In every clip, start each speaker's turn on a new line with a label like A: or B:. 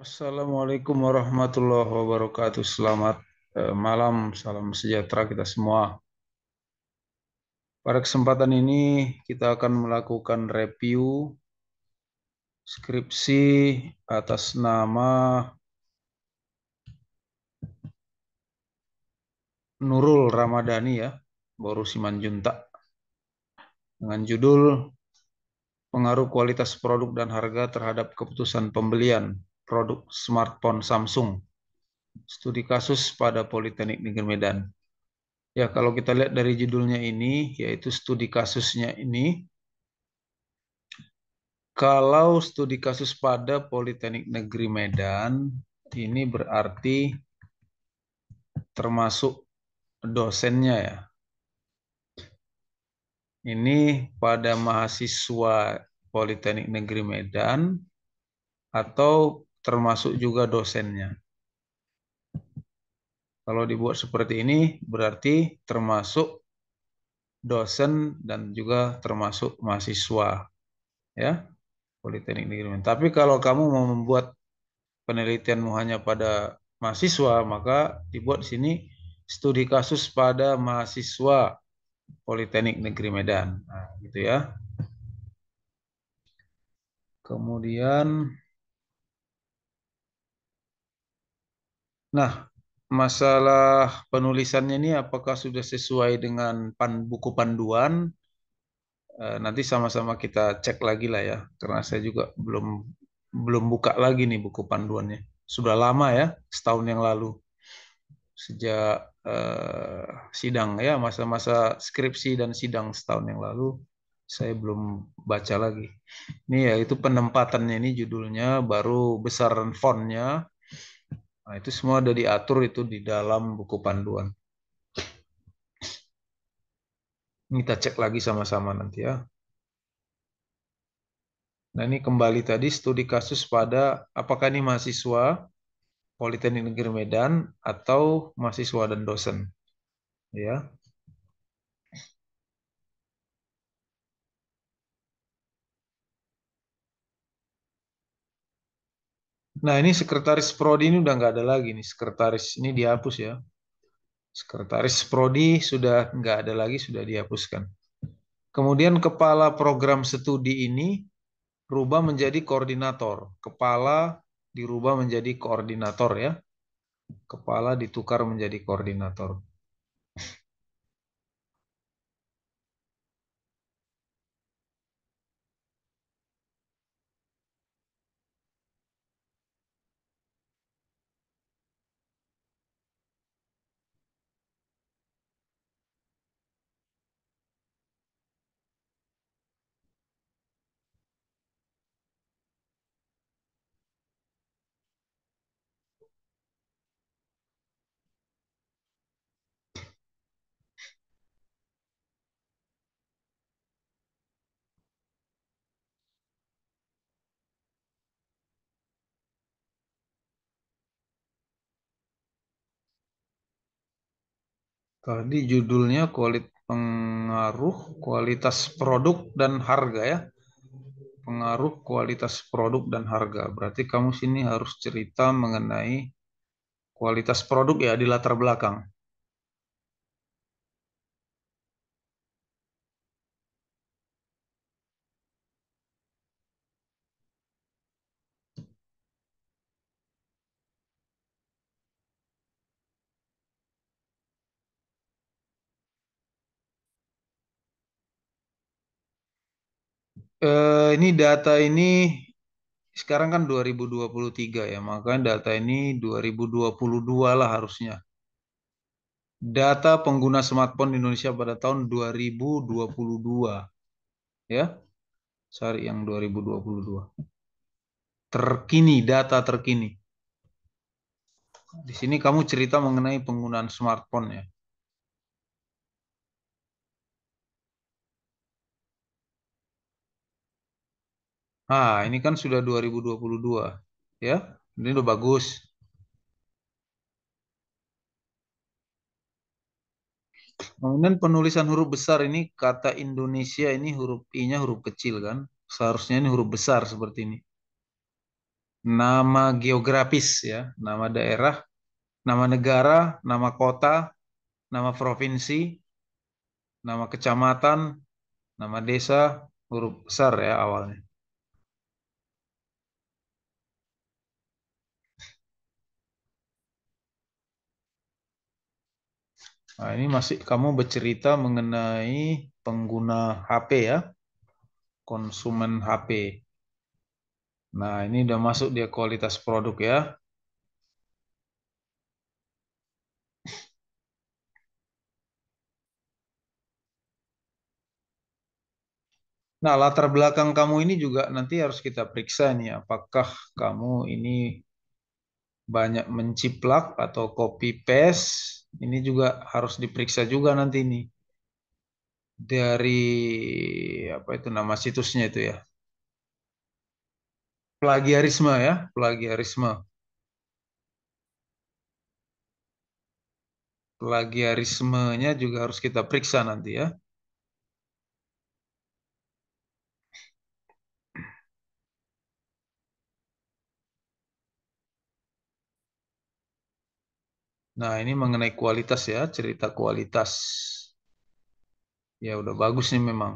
A: Assalamualaikum warahmatullahi wabarakatuh. Selamat eh, malam, salam sejahtera kita semua. Pada kesempatan ini kita akan melakukan review skripsi atas nama Nurul Ramadhani ya, Boru Simanjuntak dengan judul Pengaruh Kualitas Produk dan Harga Terhadap Keputusan Pembelian produk smartphone Samsung. Studi kasus pada Politeknik Negeri Medan. Ya, kalau kita lihat dari judulnya ini, yaitu studi kasusnya ini. Kalau studi kasus pada Politeknik Negeri Medan, ini berarti termasuk dosennya ya. Ini pada mahasiswa Politeknik Negeri Medan atau termasuk juga dosennya. Kalau dibuat seperti ini, berarti termasuk dosen dan juga termasuk mahasiswa. Ya, Politeknik Negeri. Tapi kalau kamu mau membuat penelitianmu hanya pada mahasiswa, maka dibuat di sini studi kasus pada mahasiswa Politeknik Negeri Medan. Nah, gitu ya. Kemudian Nah, masalah penulisannya ini apakah sudah sesuai dengan pan, buku panduan? E, nanti sama-sama kita cek lagi lah ya, karena saya juga belum belum buka lagi nih buku panduannya. Sudah lama ya, setahun yang lalu sejak eh, sidang ya, masa-masa skripsi dan sidang setahun yang lalu saya belum baca lagi. Ini ya itu penempatannya ini judulnya baru besaran fontnya Nah, itu semua ada diatur itu di dalam buku panduan. Ini kita cek lagi sama-sama nanti ya. Nah, ini kembali tadi studi kasus pada apakah ini mahasiswa Politeknik Negeri Medan atau mahasiswa dan dosen. Ya. Nah ini sekretaris prodi ini udah nggak ada lagi nih sekretaris ini dihapus ya. Sekretaris prodi sudah nggak ada lagi sudah dihapuskan. Kemudian kepala program studi ini rubah menjadi koordinator. Kepala dirubah menjadi koordinator ya. Kepala ditukar menjadi koordinator. Tadi judulnya kualit pengaruh kualitas produk dan harga ya. Pengaruh kualitas produk dan harga. Berarti kamu sini harus cerita mengenai kualitas produk ya di latar belakang. eh, ini data ini sekarang kan 2023 ya, makanya data ini 2022 lah harusnya. Data pengguna smartphone di Indonesia pada tahun 2022. Ya. Cari yang 2022. Terkini data terkini. Di sini kamu cerita mengenai penggunaan smartphone ya. Ah, ini kan sudah 2022, ya. Ini udah bagus. Kemudian penulisan huruf besar ini kata Indonesia ini huruf i-nya huruf kecil kan? Seharusnya ini huruf besar seperti ini. Nama geografis ya, nama daerah, nama negara, nama kota, nama provinsi, nama kecamatan, nama desa, huruf besar ya awalnya. Nah, ini masih kamu bercerita mengenai pengguna HP ya, konsumen HP. Nah, ini udah masuk dia kualitas produk ya. Nah, latar belakang kamu ini juga nanti harus kita periksa nih, apakah kamu ini banyak menciplak atau copy paste ini juga harus diperiksa juga nanti ini dari apa itu nama situsnya itu ya. Plagiarisme ya, plagiarisme. Plagiarismenya juga harus kita periksa nanti ya. Nah, ini mengenai kualitas ya, cerita kualitas. Ya, udah bagus nih memang.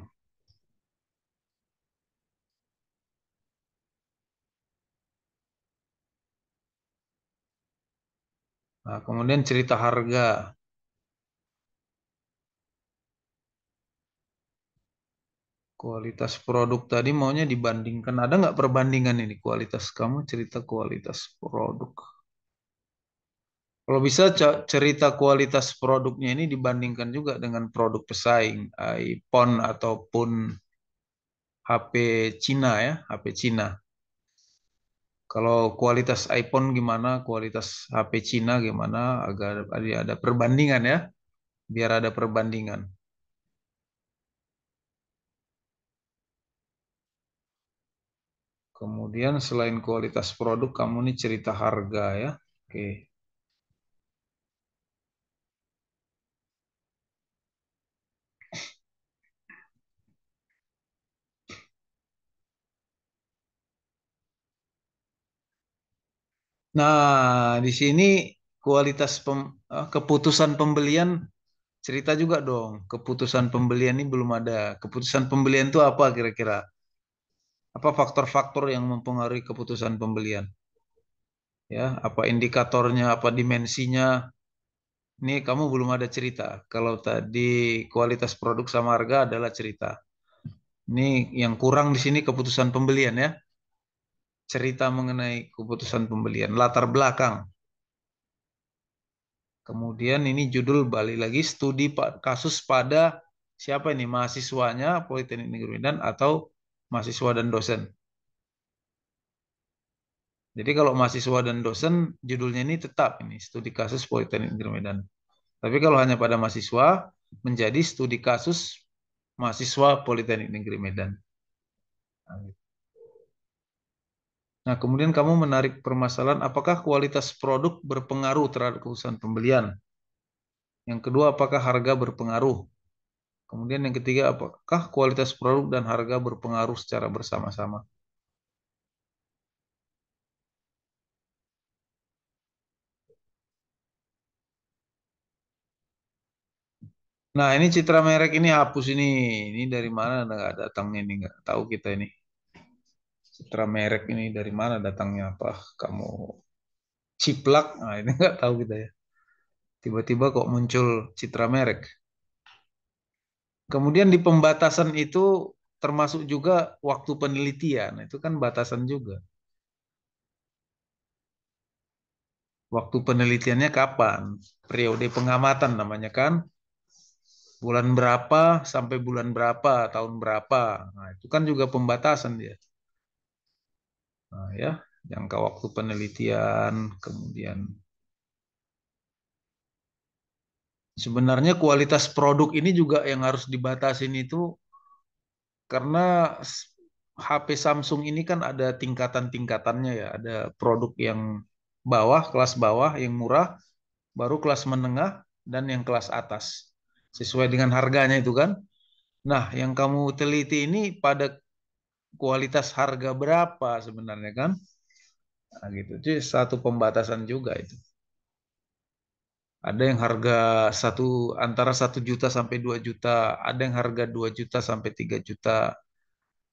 A: Nah, kemudian cerita harga. Kualitas produk tadi maunya dibandingkan. Ada nggak perbandingan ini? Kualitas kamu cerita kualitas produk. Kalau bisa cerita kualitas produknya ini dibandingkan juga dengan produk pesaing eh, iPhone ataupun HP Cina ya, HP Cina. Kalau kualitas iPhone gimana, kualitas HP Cina gimana, agar ada perbandingan ya, biar ada perbandingan. Kemudian selain kualitas produk, kamu ini cerita harga ya. Oke. Nah, di sini kualitas pem, eh, keputusan pembelian cerita juga dong. Keputusan pembelian ini belum ada. Keputusan pembelian itu apa kira-kira? Apa faktor-faktor yang mempengaruhi keputusan pembelian? Ya, apa indikatornya, apa dimensinya? Ini kamu belum ada cerita. Kalau tadi kualitas produk sama harga adalah cerita. Ini yang kurang di sini keputusan pembelian ya cerita mengenai keputusan pembelian, latar belakang. Kemudian ini judul balik lagi studi kasus pada siapa ini mahasiswanya Politeknik Negeri Medan atau mahasiswa dan dosen. Jadi kalau mahasiswa dan dosen judulnya ini tetap ini studi kasus Politeknik Negeri Medan. Tapi kalau hanya pada mahasiswa menjadi studi kasus mahasiswa Politeknik Negeri Medan. Nah, gitu. Nah, kemudian kamu menarik permasalahan apakah kualitas produk berpengaruh terhadap keputusan pembelian. Yang kedua, apakah harga berpengaruh? Kemudian yang ketiga, apakah kualitas produk dan harga berpengaruh secara bersama-sama? Nah, ini citra merek ini hapus ini. Ini dari mana nggak datangnya ini enggak tahu kita ini citra merek ini dari mana datangnya apa kamu ciplak nah, ini nggak tahu kita ya tiba-tiba kok muncul citra merek kemudian di pembatasan itu termasuk juga waktu penelitian itu kan batasan juga waktu penelitiannya kapan periode pengamatan namanya kan bulan berapa sampai bulan berapa tahun berapa nah itu kan juga pembatasan dia nah, ya jangka waktu penelitian kemudian sebenarnya kualitas produk ini juga yang harus dibatasi itu karena HP Samsung ini kan ada tingkatan-tingkatannya ya, ada produk yang bawah, kelas bawah yang murah, baru kelas menengah dan yang kelas atas. Sesuai dengan harganya itu kan. Nah, yang kamu teliti ini pada kualitas harga berapa sebenarnya kan? Nah, gitu. Jadi satu pembatasan juga itu. Ada yang harga satu antara satu juta sampai 2 juta, ada yang harga 2 juta sampai 3 juta,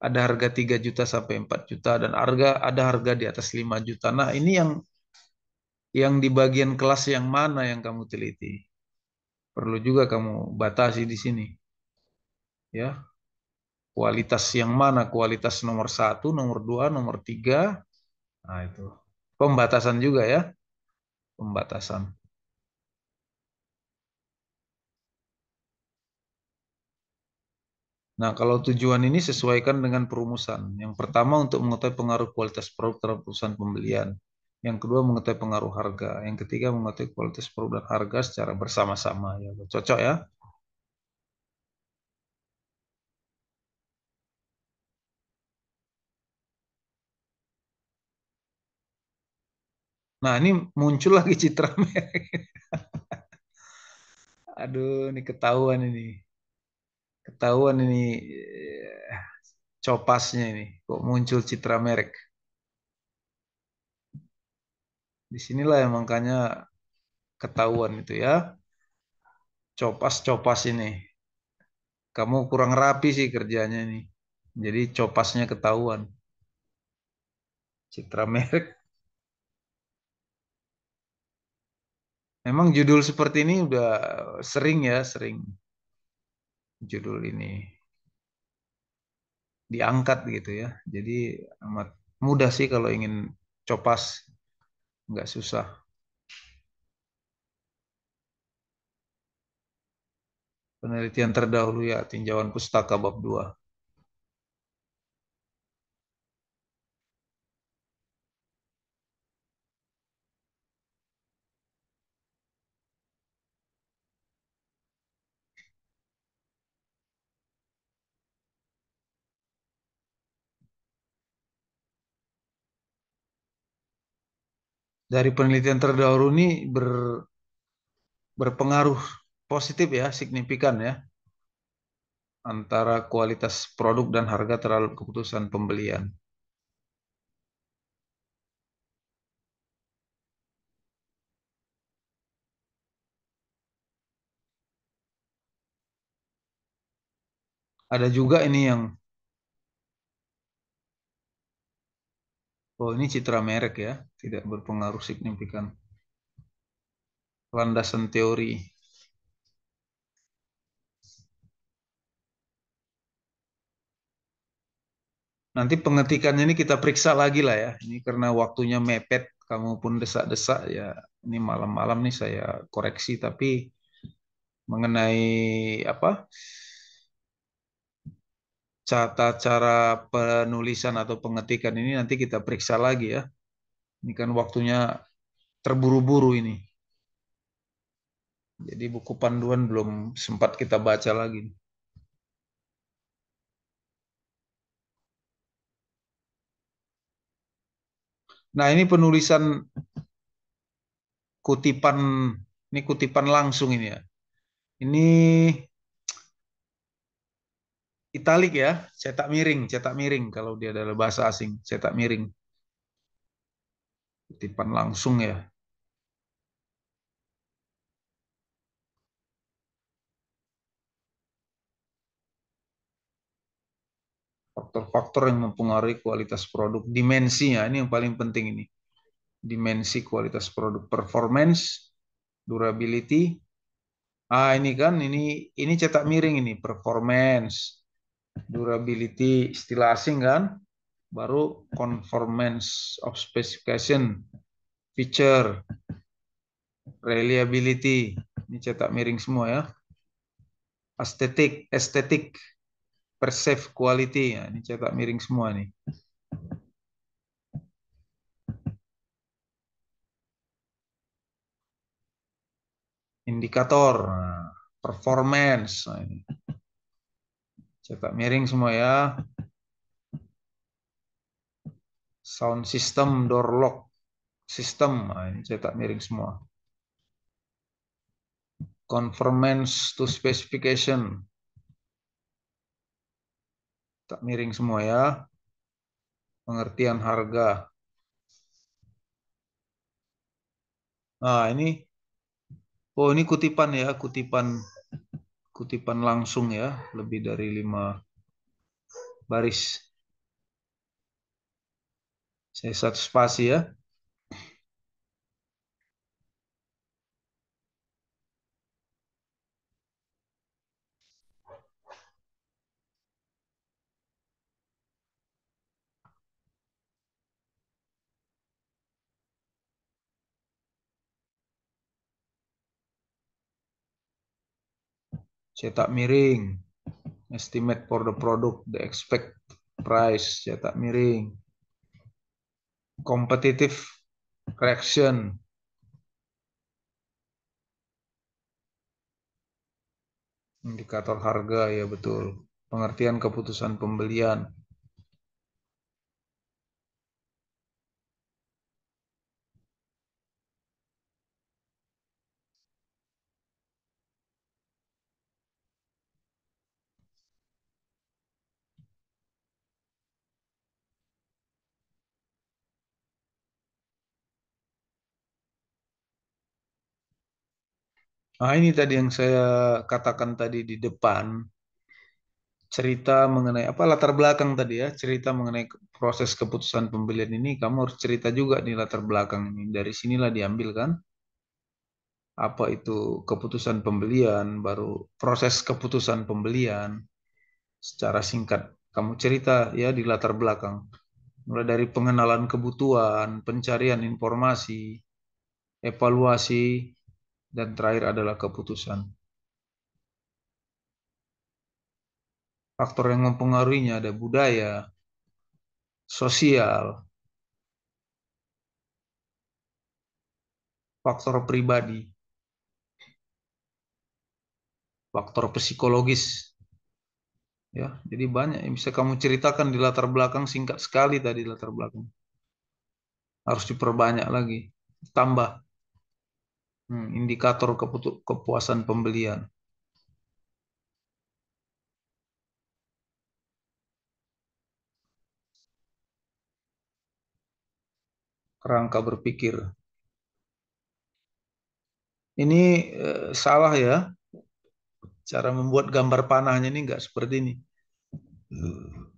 A: ada harga 3 juta sampai 4 juta dan harga ada harga di atas 5 juta. Nah, ini yang yang di bagian kelas yang mana yang kamu teliti. Perlu juga kamu batasi di sini. Ya kualitas yang mana kualitas nomor satu nomor dua nomor tiga nah itu pembatasan juga ya pembatasan Nah, kalau tujuan ini sesuaikan dengan perumusan. Yang pertama untuk mengetahui pengaruh kualitas produk terhadap perusahaan pembelian. Yang kedua mengetahui pengaruh harga. Yang ketiga mengetahui kualitas produk dan harga secara bersama-sama. Ya, cocok ya. Nah, ini muncul lagi citra merek. Aduh, ini ketahuan ini. Ketahuan ini eh, copasnya ini. Kok muncul citra merek. Disinilah yang makanya ketahuan itu ya. Copas-copas ini. Kamu kurang rapi sih kerjanya ini. Jadi copasnya ketahuan. Citra merek Memang judul seperti ini udah sering ya, sering judul ini diangkat gitu ya. Jadi amat mudah sih kalau ingin copas, nggak susah. Penelitian terdahulu ya, tinjauan pustaka bab 2. dari penelitian terdahulu ini ber, berpengaruh positif ya, signifikan ya antara kualitas produk dan harga terhadap keputusan pembelian. Ada juga ini yang Oh, ini citra merek ya, tidak berpengaruh signifikan. Landasan teori. Nanti pengetikannya ini kita periksa lagi lah ya. Ini karena waktunya mepet, kamu pun desak-desak ya. Ini malam-malam nih saya koreksi tapi mengenai apa? cata cara penulisan atau pengetikan ini nanti kita periksa lagi ya. Ini kan waktunya terburu-buru ini. Jadi buku panduan belum sempat kita baca lagi. Nah ini penulisan kutipan, ini kutipan langsung ini ya. Ini italik ya, cetak miring, cetak miring kalau dia adalah bahasa asing, cetak miring. Kutipan langsung ya. Faktor-faktor yang mempengaruhi kualitas produk, dimensinya ini yang paling penting ini. Dimensi kualitas produk, performance, durability. Ah ini kan ini ini cetak miring ini performance, durability istilah asing kan baru conformance of specification feature reliability ini cetak miring semua ya aesthetic aesthetic perceived quality ya, ini cetak miring semua nih indikator nah, performance nah, Cetak miring semua ya. Sound system, door lock system. Nah, ini cetak miring semua. Conformance to specification. Tak miring semua ya. Pengertian harga. Nah, ini oh ini kutipan ya, kutipan kutipan langsung ya, lebih dari lima baris. Saya satu spasi ya. cetak miring estimate for the product the expect price cetak miring competitive correction indikator harga ya betul pengertian keputusan pembelian Nah, ini tadi yang saya katakan tadi di depan cerita mengenai apa latar belakang tadi ya cerita mengenai proses keputusan pembelian ini kamu harus cerita juga di latar belakang ini dari sinilah diambil kan apa itu keputusan pembelian baru proses keputusan pembelian secara singkat kamu cerita ya di latar belakang mulai dari pengenalan kebutuhan pencarian informasi evaluasi dan terakhir adalah keputusan. Faktor yang mempengaruhinya ada budaya, sosial, faktor pribadi, faktor psikologis. Ya, jadi banyak yang bisa kamu ceritakan di latar belakang singkat sekali tadi latar belakang. Harus diperbanyak lagi, tambah. Hmm, indikator kepuasan pembelian. Kerangka berpikir. Ini eh, salah ya. Cara membuat gambar panahnya ini nggak seperti ini.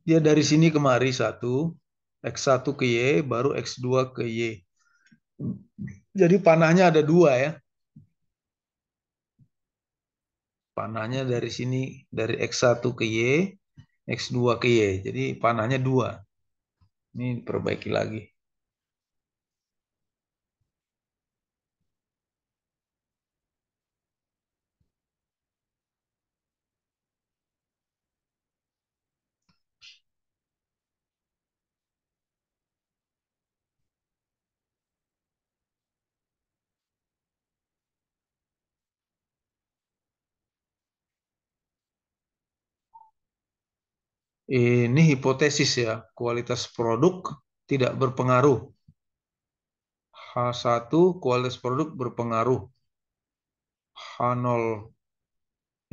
A: Dia ya, dari sini kemari satu, X1 ke Y, baru X2 ke Y. Jadi panahnya ada dua ya panahnya dari sini dari X1 ke Y, X2 ke Y. Jadi panahnya dua. Ini perbaiki lagi. Ini hipotesis ya, kualitas produk tidak berpengaruh. H1 kualitas produk berpengaruh. H0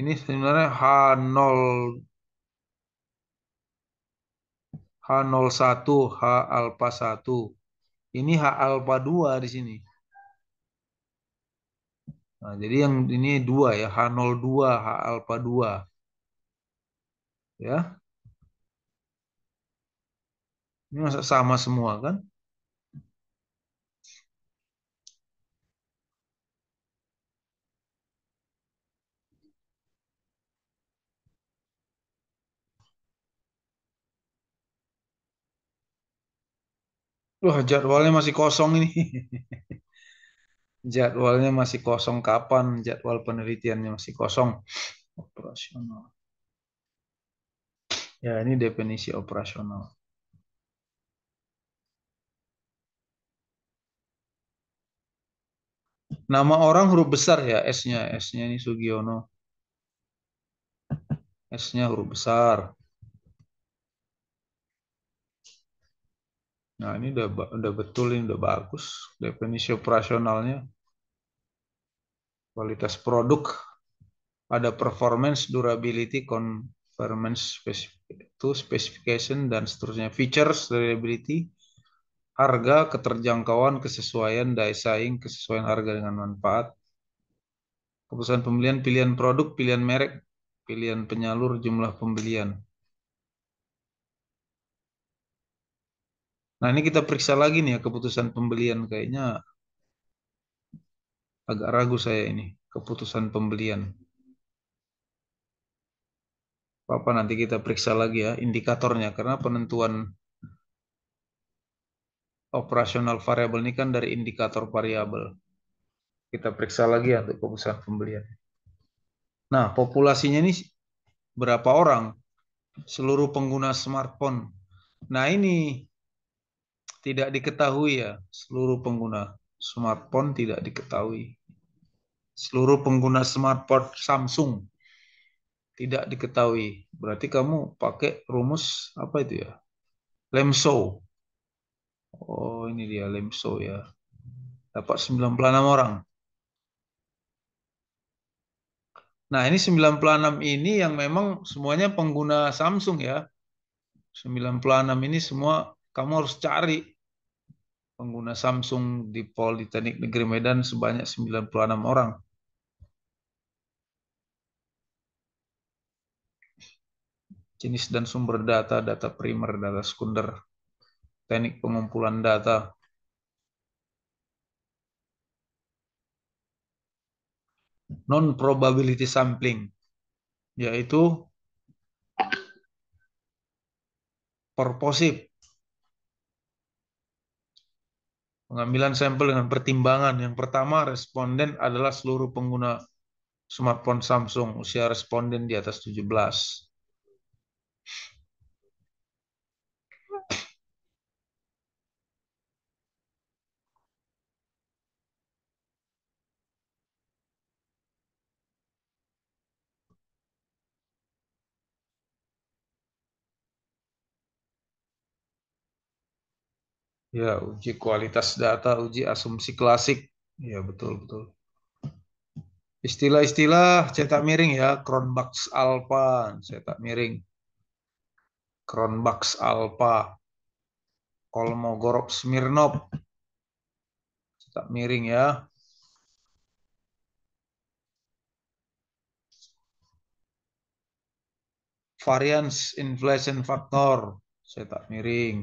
A: ini sebenarnya H0 H01 H alfa 1 ini H alfa 2 di sini nah jadi yang ini 2 ya H02 H alfa 2 ya ini masa sama semua kan? Wah, jadwalnya masih kosong ini. Jadwalnya masih kosong kapan? Jadwal penelitiannya masih kosong. Operasional. Ya, ini definisi operasional. Nama orang huruf besar ya S-nya. S-nya ini Sugiono. S-nya huruf besar. Nah, ini udah udah betul ini udah bagus definisi operasionalnya. Kualitas produk ada performance, durability, conformance, specific, to specification dan seterusnya features, reliability, harga, keterjangkauan, kesesuaian, daya saing, kesesuaian harga dengan manfaat, keputusan pembelian, pilihan produk, pilihan merek, pilihan penyalur, jumlah pembelian. Nah, ini kita periksa lagi nih ya keputusan pembelian kayaknya agak ragu saya ini keputusan pembelian. Apa nanti kita periksa lagi ya indikatornya karena penentuan operasional variabel ini kan dari indikator variabel. Kita periksa lagi ya untuk keputusan pembelian. Nah, populasinya ini berapa orang? Seluruh pengguna smartphone. Nah, ini tidak diketahui ya, seluruh pengguna smartphone tidak diketahui. Seluruh pengguna smartphone Samsung tidak diketahui. Berarti kamu pakai rumus apa itu ya? Lemso Oh, ini dia Lemso ya. Dapat 96 orang. Nah, ini 96 ini yang memang semuanya pengguna Samsung ya. 96 ini semua kamu harus cari pengguna Samsung di Politeknik Negeri Medan sebanyak 96 orang. Jenis dan sumber data, data primer, data sekunder teknik pengumpulan data. Non probability sampling yaitu purposive pengambilan sampel dengan pertimbangan. Yang pertama, responden adalah seluruh pengguna smartphone Samsung, usia responden di atas 17. Ya, uji kualitas data, uji asumsi klasik. Ya, betul, betul. Istilah-istilah cetak miring ya, Cronbach's alpha, cetak miring. Cronbach's alpha. Kolmogorov Smirnov. Cetak miring ya. Variance inflation factor, cetak miring.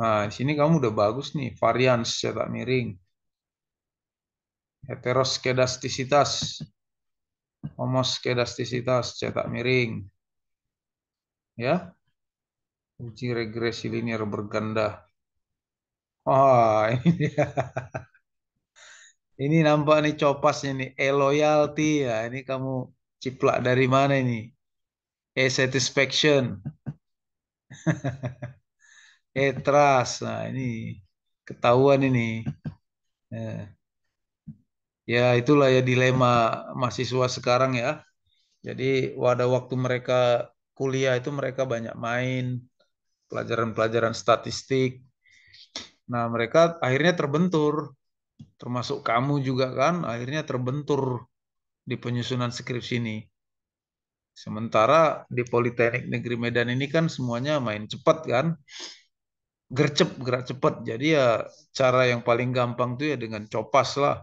A: Nah, di sini kamu udah bagus nih, varian cetak miring. Heteroskedastisitas. Homoskedastisitas cetak miring. Ya. Uji regresi linear berganda. Wah, oh, ini dia. Ini nampak nih copasnya nih, e-loyalty ya. Ini kamu ciplak dari mana ini? E-satisfaction. eh nah ini ketahuan ini ya, ya itulah ya dilema mahasiswa sekarang ya jadi pada waktu mereka kuliah itu mereka banyak main pelajaran-pelajaran statistik nah mereka akhirnya terbentur termasuk kamu juga kan akhirnya terbentur di penyusunan skripsi ini sementara di Politeknik Negeri Medan ini kan semuanya main cepat kan gercep gerak cepat jadi ya cara yang paling gampang tuh ya dengan copas lah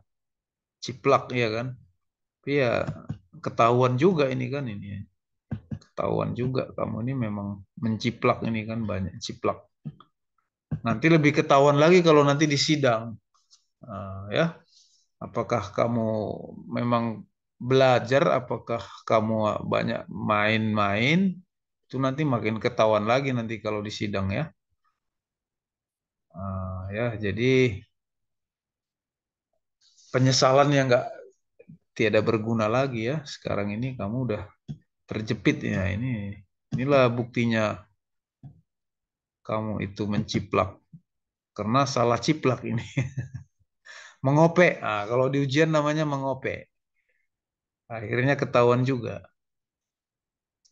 A: ciplak ya kan tapi ya ketahuan juga ini kan ini ya. ketahuan juga kamu ini memang menciplak ini kan banyak ciplak nanti lebih ketahuan lagi kalau nanti di sidang uh, ya apakah kamu memang belajar apakah kamu banyak main-main itu nanti makin ketahuan lagi nanti kalau di sidang ya Uh, ya, jadi penyesalan yang nggak tiada berguna lagi ya. Sekarang ini kamu udah terjepit ya ini. Inilah buktinya kamu itu menciplak karena salah ciplak ini. mengopek. Nah, kalau di ujian namanya mengopek. Akhirnya ketahuan juga.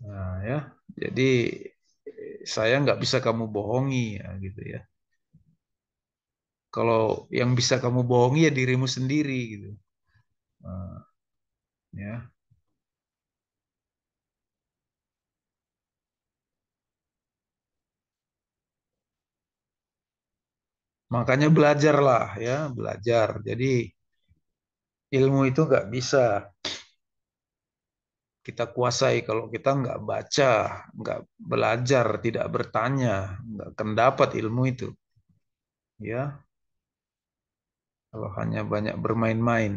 A: Nah, ya. Jadi eh, saya nggak bisa kamu bohongi ya gitu ya kalau yang bisa kamu bohongi ya dirimu sendiri gitu uh, ya makanya belajarlah ya belajar jadi ilmu itu nggak bisa kita kuasai kalau kita nggak baca nggak belajar tidak bertanya nggak akan dapat ilmu itu ya kalau hanya banyak bermain-main.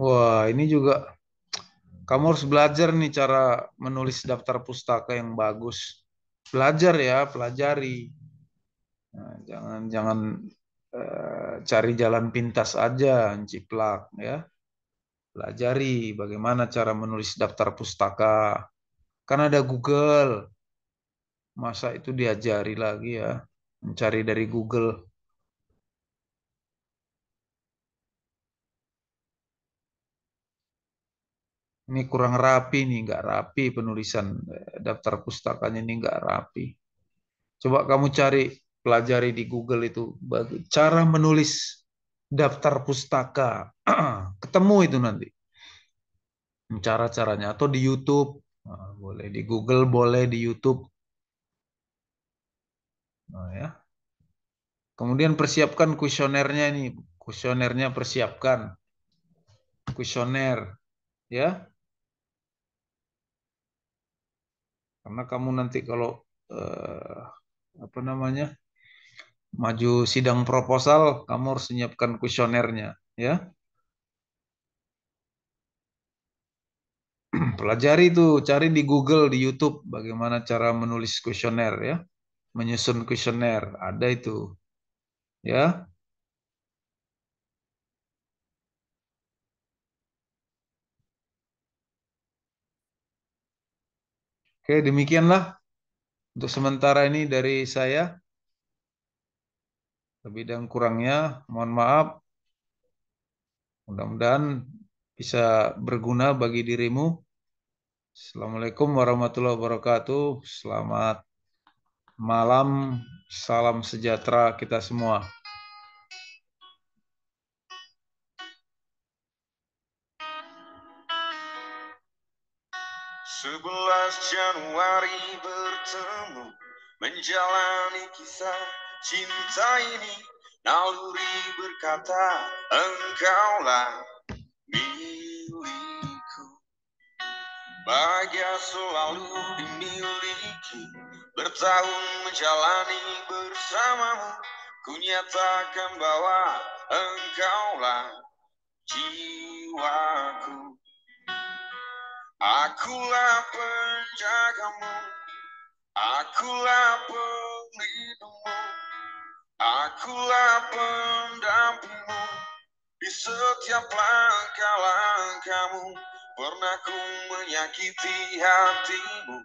A: Wah, ini juga kamu harus belajar nih cara menulis daftar pustaka yang bagus. Belajar ya, pelajari. Nah, jangan jangan Eh, cari jalan pintas aja, ciplak ya. Pelajari bagaimana cara menulis daftar pustaka. Kan ada Google. Masa itu diajari lagi ya, mencari dari Google. Ini kurang rapi nih, nggak rapi penulisan eh, daftar pustakanya ini nggak rapi. Coba kamu cari pelajari di Google itu cara menulis daftar pustaka ketemu itu nanti cara caranya atau di YouTube nah, boleh di Google boleh di YouTube nah, ya kemudian persiapkan kuesionernya ini kuesionernya persiapkan kuesioner ya karena kamu nanti kalau eh, apa namanya maju sidang proposal, kamu harus menyiapkan kuesionernya, ya. Pelajari itu, cari di Google, di YouTube bagaimana cara menulis kuesioner ya. Menyusun kuesioner, ada itu. Ya. Oke, demikianlah untuk sementara ini dari saya. Lebih dan kurangnya, mohon maaf. Mudah-mudahan bisa berguna bagi dirimu. Assalamualaikum warahmatullahi wabarakatuh. Selamat malam, salam sejahtera kita semua. Januari bertemu menjalani kisah cinta ini naluri berkata engkaulah milikku bahagia selalu dimiliki bertahun menjalani bersamamu ku nyatakan bahwa engkaulah jiwaku Akulah penjagamu, akulah pelindungmu. Akulah pendampingmu di setiap langkah-langkahmu. Pernah ku menyakiti hatimu,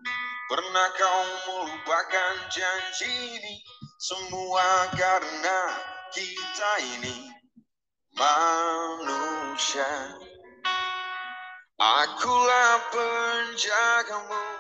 A: pernah kau melupakan janji ini. Semua karena kita ini manusia. Akulah penjagamu